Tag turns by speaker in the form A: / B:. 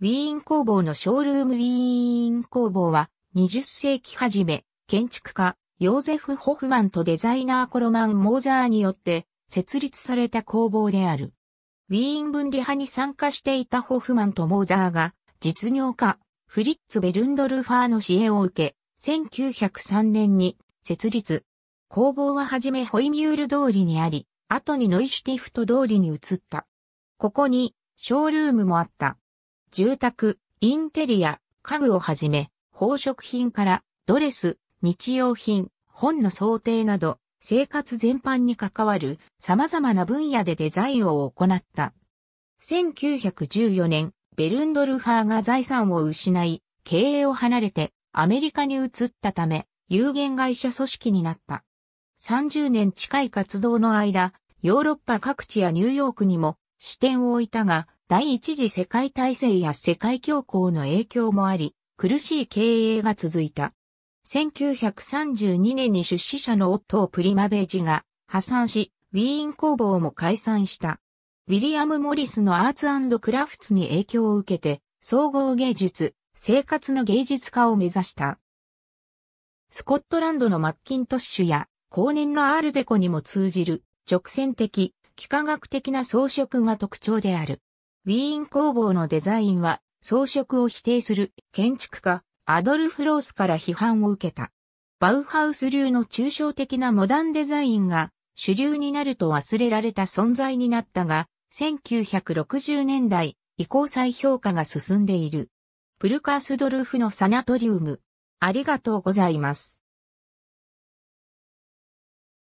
A: ウィー
B: ン工房のショールームウィーン工房は20世紀初め、建築家、ヨーゼフ・ホフマンとデザイナーコロマン・モーザーによって設立された工房である。ウィーン分離派に参加していたホフマンとモーザーが、実業家、フリッツ・ベルンドルファーの支援を受け、1903年に設立。工房ははじめホイミュール通りにあり、後にノイシュティフト通りに移った。ここに、ショールームもあった。住宅、インテリア、家具をはじめ、宝飾品からドレス、日用品、本の想定など、生活全般に関わる様々な分野でデザインを行った。1914年、ベルンドルファーが財産を失い、経営を離れてアメリカに移ったため、有限会社組織になった。30年近い活動の間、ヨーロッパ各地やニューヨークにも視点を置いたが、第一次世界大戦や世界恐慌の影響もあり、苦しい経営が続いた。1932年に出資者の夫をプリマベージが破産し、ウィーン工房も解散した。ウィリアム・モリスのアーツクラフツに影響を受けて、総合芸術、生活の芸術家を目指した。スコットランドのマッキントッシュや、後年のアールデコにも通じる、直線的、幾何学的な装飾が特徴である。ウィーン工房のデザインは装飾を否定する建築家アドルフ・ロースから批判を受けた。バウハウス流の抽象的なモダンデザインが主流になると忘れられた存在になったが、1960年代以降再評価が進んでいる。プルカースドルフのサナトリウム。ありがとうございます。